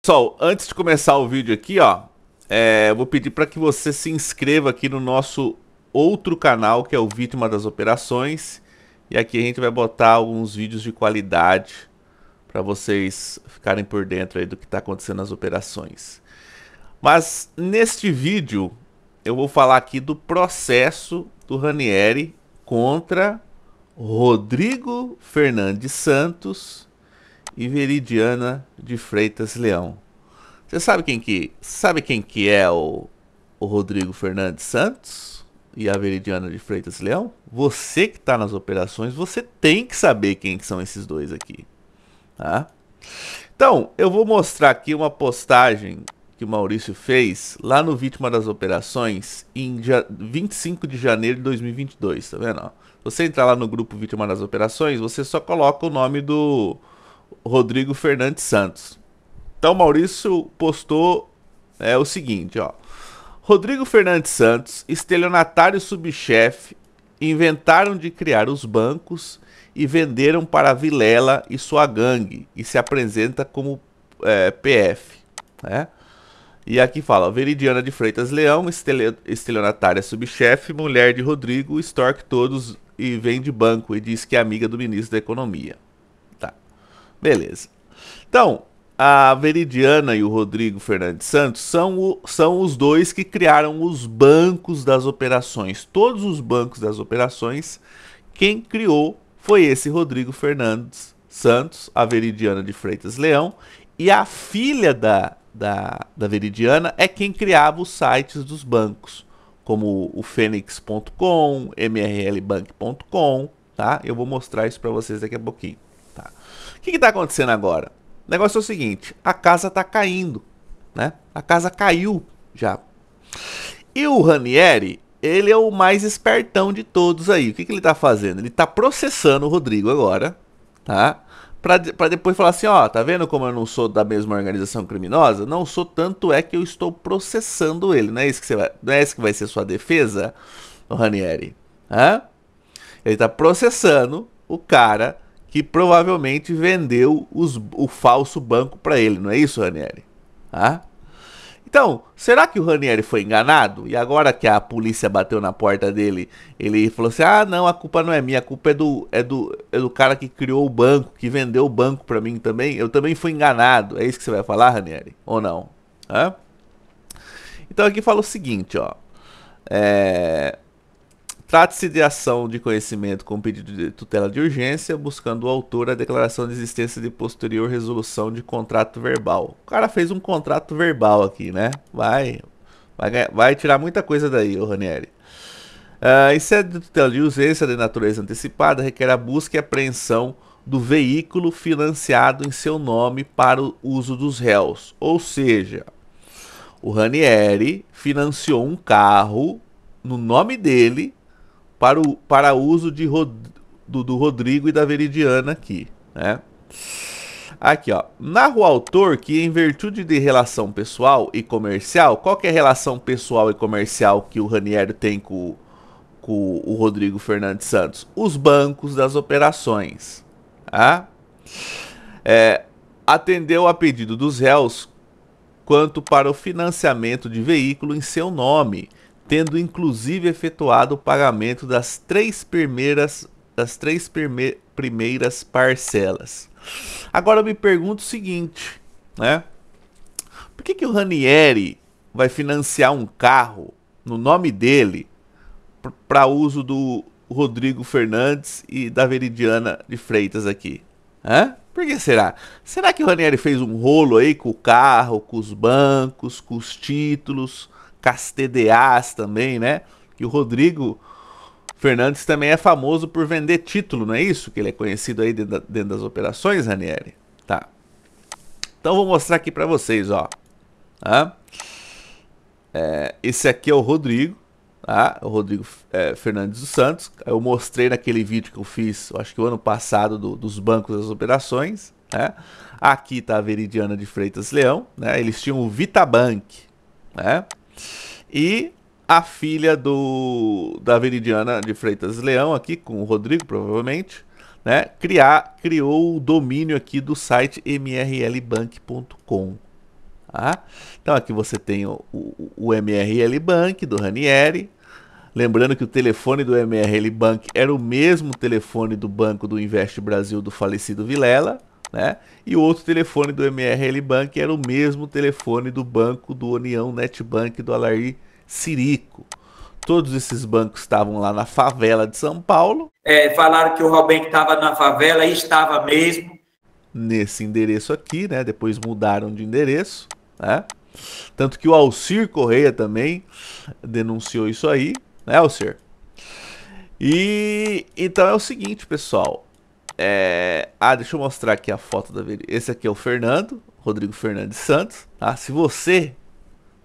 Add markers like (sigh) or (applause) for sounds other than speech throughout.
Pessoal, antes de começar o vídeo aqui, ó, é, vou pedir para que você se inscreva aqui no nosso outro canal, que é o Vítima das Operações. E aqui a gente vai botar alguns vídeos de qualidade para vocês ficarem por dentro aí do que está acontecendo nas operações. Mas neste vídeo eu vou falar aqui do processo do Ranieri contra Rodrigo Fernandes Santos e Veridiana de Freitas Leão. Você sabe quem que, sabe quem que é o, o Rodrigo Fernandes Santos e a Veridiana de Freitas Leão? Você que está nas operações, você tem que saber quem que são esses dois aqui. Tá? Então, eu vou mostrar aqui uma postagem que o Maurício fez lá no Vítima das Operações em 25 de janeiro de 2022, tá vendo? Você entrar lá no grupo Vítima das Operações, você só coloca o nome do Rodrigo Fernandes Santos. Então, Maurício postou é, o seguinte, ó. Rodrigo Fernandes Santos, estelionatário subchefe, inventaram de criar os bancos e venderam para Vilela e sua gangue e se apresenta como é, PF. Né? E aqui fala: Veridiana de Freitas Leão, estelionatária subchefe, mulher de Rodrigo, estorque todos e vende banco e diz que é amiga do ministro da Economia. Beleza. Então, a Veridiana e o Rodrigo Fernandes Santos são, o, são os dois que criaram os bancos das operações. Todos os bancos das operações, quem criou foi esse Rodrigo Fernandes Santos, a Veridiana de Freitas Leão, e a filha da, da, da Veridiana é quem criava os sites dos bancos, como o Fênix.com, mrlbank.com, tá? Eu vou mostrar isso para vocês daqui a pouquinho. O que está acontecendo agora? O negócio é o seguinte: a casa está caindo, né? A casa caiu já. E o Ranieri, ele é o mais espertão de todos aí. O que, que ele está fazendo? Ele está processando o Rodrigo agora, tá? para depois falar assim, ó, tá vendo como eu não sou da mesma organização criminosa? Não sou, tanto é que eu estou processando ele. Não é isso que, você vai, não é isso que vai ser sua defesa, Ranieri? Hã? Ele tá processando o cara que provavelmente vendeu os, o falso banco para ele, não é isso, Ranieri? Ah? Então, será que o Ranieri foi enganado? E agora que a polícia bateu na porta dele, ele falou assim: ah, não, a culpa não é minha, a culpa é do, é do, é do cara que criou o banco, que vendeu o banco para mim também. Eu também fui enganado. É isso que você vai falar, Ranieri? Ou não? Hã? Então aqui fala o seguinte, ó. É, Trata-se de ação de conhecimento com pedido de tutela de urgência, buscando o autor a declaração de existência de posterior resolução de contrato verbal. O cara fez um contrato verbal aqui, né? Vai, vai, vai tirar muita coisa daí, o Ranieri. Uh, em sede de tutela de urgência de natureza antecipada, requer a busca e apreensão do veículo financiado em seu nome para o uso dos réus. Ou seja, o Ranieri financiou um carro no nome dele para, o, para uso de Rod, do, do Rodrigo e da Veridiana aqui, né? Aqui, ó. Narra o autor que, em virtude de relação pessoal e comercial, qual é a relação pessoal e comercial que o Ranieri tem com, com o Rodrigo Fernandes Santos? Os bancos das operações. Tá? É, atendeu a pedido dos réus quanto para o financiamento de veículo em seu nome, tendo inclusive efetuado o pagamento das três primeiras, das três primeiras parcelas. Agora eu me pergunto o seguinte, né? Por que, que o Ranieri vai financiar um carro no nome dele para uso do Rodrigo Fernandes e da Veridiana de Freitas aqui? Hã? Por que será? Será que o Ranieri fez um rolo aí com o carro, com os bancos, com os títulos? Castedeás também, né? Que o Rodrigo Fernandes também é famoso por vender título, não é isso? Que ele é conhecido aí dentro, dentro das operações, Ranieri? Tá. Então vou mostrar aqui para vocês, ó. Tá? É, esse aqui é o Rodrigo, tá? É o Rodrigo é, Fernandes dos Santos. Eu mostrei naquele vídeo que eu fiz, eu acho que o ano passado, do, dos bancos das operações, né? Aqui tá a Veridiana de Freitas Leão, né? Eles tinham o Vitabank, né? E a filha do da Veridiana de Freitas Leão aqui com o Rodrigo provavelmente, né? Criar criou o domínio aqui do site mrlbank.com. Tá? Então aqui você tem o, o, o MRL Bank do Ranieri, Lembrando que o telefone do MRL Bank era o mesmo telefone do banco do Invest Brasil do falecido Vilela. Né? E o outro telefone do MRL Bank era o mesmo telefone do banco do União Netbank do Alari Sirico. Todos esses bancos estavam lá na favela de São Paulo. É, falaram que o Robin estava na favela e estava mesmo. Nesse endereço aqui, né? Depois mudaram de endereço, né? Tanto que o Alcir Correia também denunciou isso aí, né, Alcir? E então é o seguinte, pessoal. É... Ah, deixa eu mostrar aqui a foto da Verena. Esse aqui é o Fernando, Rodrigo Fernandes Santos. Tá? Se você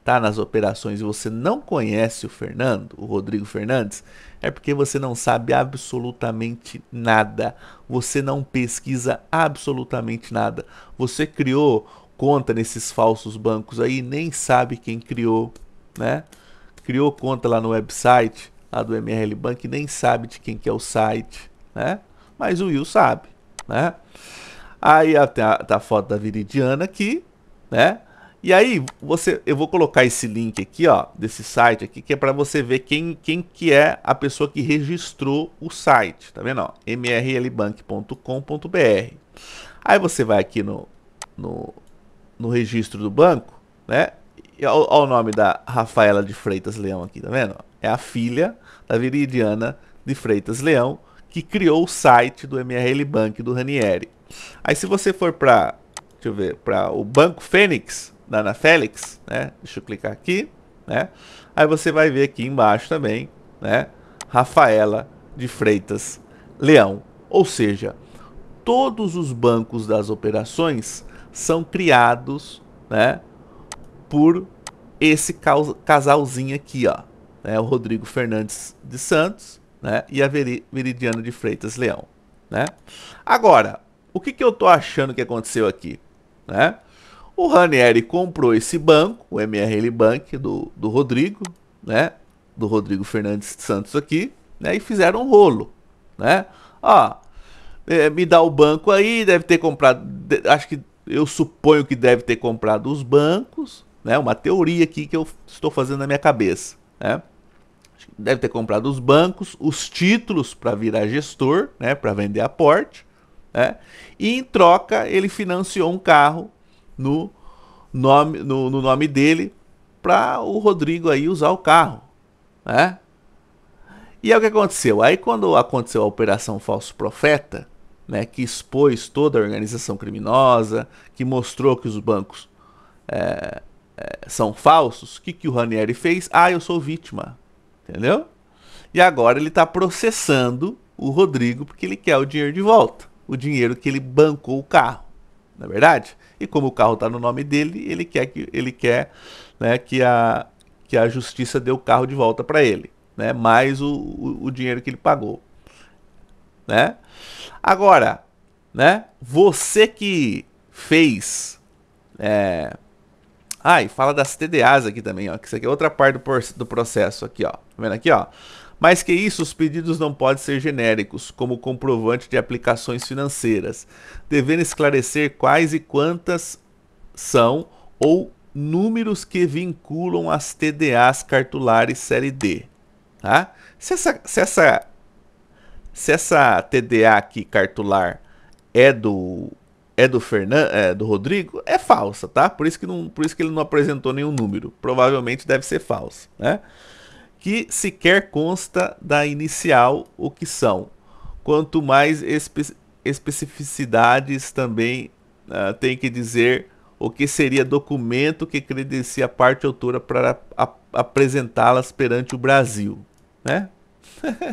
tá nas operações e você não conhece o Fernando, o Rodrigo Fernandes, é porque você não sabe absolutamente nada. Você não pesquisa absolutamente nada. Você criou conta nesses falsos bancos aí, nem sabe quem criou, né? Criou conta lá no website, lá do MRL Bank, nem sabe de quem que é o site, né? mas o Will sabe, né? Aí a tá a foto da Viridiana aqui, né? E aí, você, eu vou colocar esse link aqui, ó, desse site aqui, que é para você ver quem, quem que é a pessoa que registrou o site, tá vendo? Ó, mrlbank.com.br. Aí você vai aqui no, no, no registro do banco, né? E ó, o nome da Rafaela de Freitas Leão aqui, tá vendo? É a filha da Viridiana de Freitas Leão, que criou o site do MRL Bank do Ranieri. Aí se você for para, deixa eu ver, para o Banco Fênix da Ana Félix, né? Deixa eu clicar aqui, né? Aí você vai ver aqui embaixo também, né? Rafaela de Freitas Leão, ou seja, todos os bancos das operações são criados, né, por esse casalzinho aqui, ó, né, o Rodrigo Fernandes de Santos né? E a Meridiano de Freitas Leão, né? Agora, o que, que eu estou achando que aconteceu aqui, né? O Ranieri comprou esse banco, o MRL Bank do, do Rodrigo, né? Do Rodrigo Fernandes Santos aqui, né? E fizeram um rolo, né? Ó, é, me dá o banco aí, deve ter comprado, de, acho que eu suponho que deve ter comprado os bancos, né? Uma teoria aqui que eu estou fazendo na minha cabeça, né? deve ter comprado os bancos, os títulos para virar gestor, né, para vender aporte, né? E em troca ele financiou um carro no nome no, no nome dele para o Rodrigo aí usar o carro, né? E é o que aconteceu. Aí quando aconteceu a operação Falso Profeta, né, que expôs toda a organização criminosa, que mostrou que os bancos é, é, são falsos, o que, que o Ranieri fez? Ah, eu sou vítima. Entendeu? E agora ele está processando o Rodrigo porque ele quer o dinheiro de volta. O dinheiro que ele bancou o carro. Na é verdade? E como o carro está no nome dele, ele quer que ele quer né, que, a, que a justiça dê o carro de volta para ele. Né, mais o, o, o dinheiro que ele pagou. Né? Agora, né? Você que fez. É... Ah, e fala das TDAs aqui também, ó. Que isso aqui é outra parte do, do processo aqui, ó. Tá vendo aqui, ó? Mais que isso, os pedidos não podem ser genéricos, como comprovante de aplicações financeiras, devendo esclarecer quais e quantas são ou números que vinculam as TDAs cartulares série D. Tá? Se, essa, se, essa, se essa TDA aqui cartular é do é do Fernando, é, do Rodrigo, é falsa, tá? Por isso que não, por isso que ele não apresentou nenhum número. Provavelmente deve ser falsa, né? que sequer consta da inicial o que são. Quanto mais espe especificidades também uh, tem que dizer o que seria documento que credencia a parte autora para apresentá-las perante o Brasil, né? (laughs)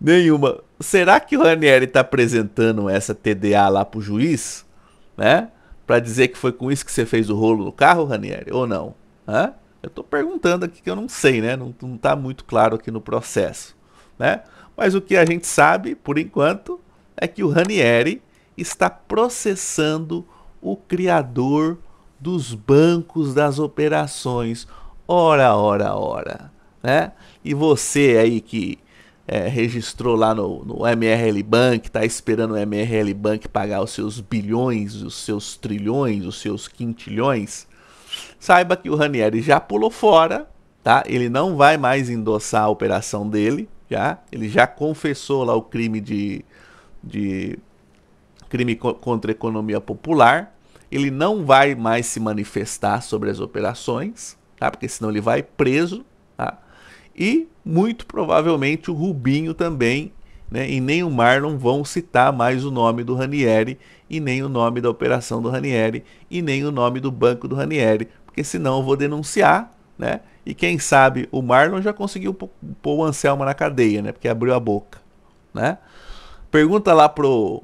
Nenhuma. Será que o Ranieri está apresentando essa TDA lá para o juiz, né? Para dizer que foi com isso que você fez o rolo no carro, Ranieri, ou não? Hã? Eu estou perguntando aqui que eu não sei, né? Não está muito claro aqui no processo, né? Mas o que a gente sabe, por enquanto, é que o Ranieri está processando o criador dos bancos das operações. Ora, ora, ora, né? E você aí que é, registrou lá no, no MRL Bank, está esperando o MRL Bank pagar os seus bilhões, os seus trilhões, os seus quintilhões, Saiba que o Ranieri já pulou fora, tá? Ele não vai mais endossar a operação dele, já. Ele já confessou lá o crime de, de crime contra a economia popular. Ele não vai mais se manifestar sobre as operações, tá? Porque senão ele vai preso, tá? E muito provavelmente o Rubinho também né, e nem o Marlon vão citar mais o nome do Ranieri, e nem o nome da operação do Ranieri, e nem o nome do banco do Ranieri, porque senão eu vou denunciar, né? E quem sabe o Marlon já conseguiu pôr o Anselmo na cadeia, né? Porque abriu a boca, né? Pergunta lá pro,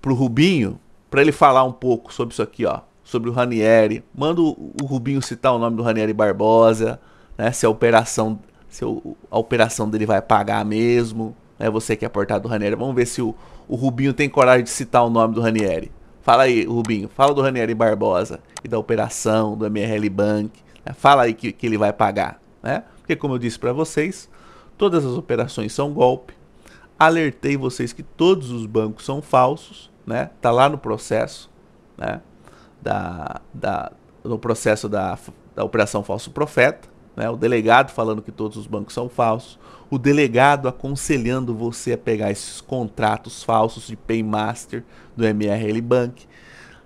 pro Rubinho, para ele falar um pouco sobre isso aqui, ó. Sobre o Ranieri. Manda o, o Rubinho citar o nome do Ranieri Barbosa, né? Se a operação, se a operação dele vai pagar mesmo, é você que é portado do Ranieri. Vamos ver se o, o Rubinho tem coragem de citar o nome do Ranieri. Fala aí, Rubinho. Fala do Ranieri Barbosa e da operação do MRL Bank. Né? Fala aí que, que ele vai pagar. Né? Porque, como eu disse para vocês, todas as operações são golpe. Alertei vocês que todos os bancos são falsos. Né? Tá lá no processo. Né? Da, da, no processo da, da Operação Falso Profeta. Né? O delegado falando que todos os bancos são falsos, o delegado aconselhando você a pegar esses contratos falsos de Paymaster do MRL Bank,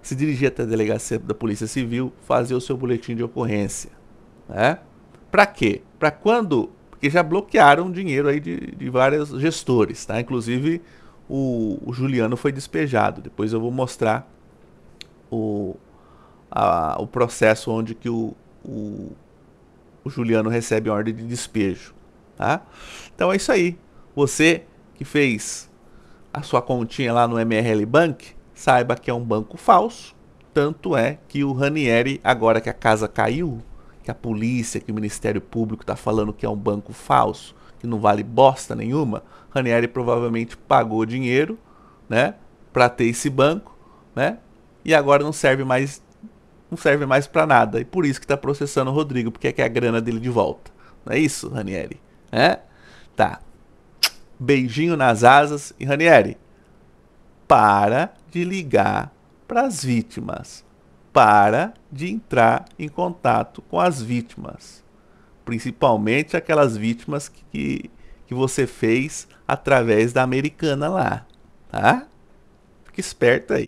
se dirigir até a delegacia da Polícia Civil, fazer o seu boletim de ocorrência. Né? Para quê? Para quando? Porque já bloquearam dinheiro aí de, de vários gestores, tá? Inclusive o, o Juliano foi despejado. Depois eu vou mostrar o, a, o processo onde que o, o o Juliano recebe ordem de despejo. Tá? Então é isso aí. Você que fez a sua continha lá no MRL Bank, saiba que é um banco falso. Tanto é que o Ranieri, agora que a casa caiu, que a polícia, que o Ministério Público está falando que é um banco falso, que não vale bosta nenhuma, Ranieri provavelmente pagou dinheiro, né, para ter esse banco, né? E agora não serve mais não serve mais para nada. E por isso que tá processando o Rodrigo, porque quer a grana dele de volta. Não é isso, Ranieri? É? Tá. Beijinho nas asas. E Ranieri, para de ligar para as vítimas. Para de entrar em contato com as vítimas. Principalmente aquelas vítimas que, que você fez através da americana lá. Tá? Fique esperto aí.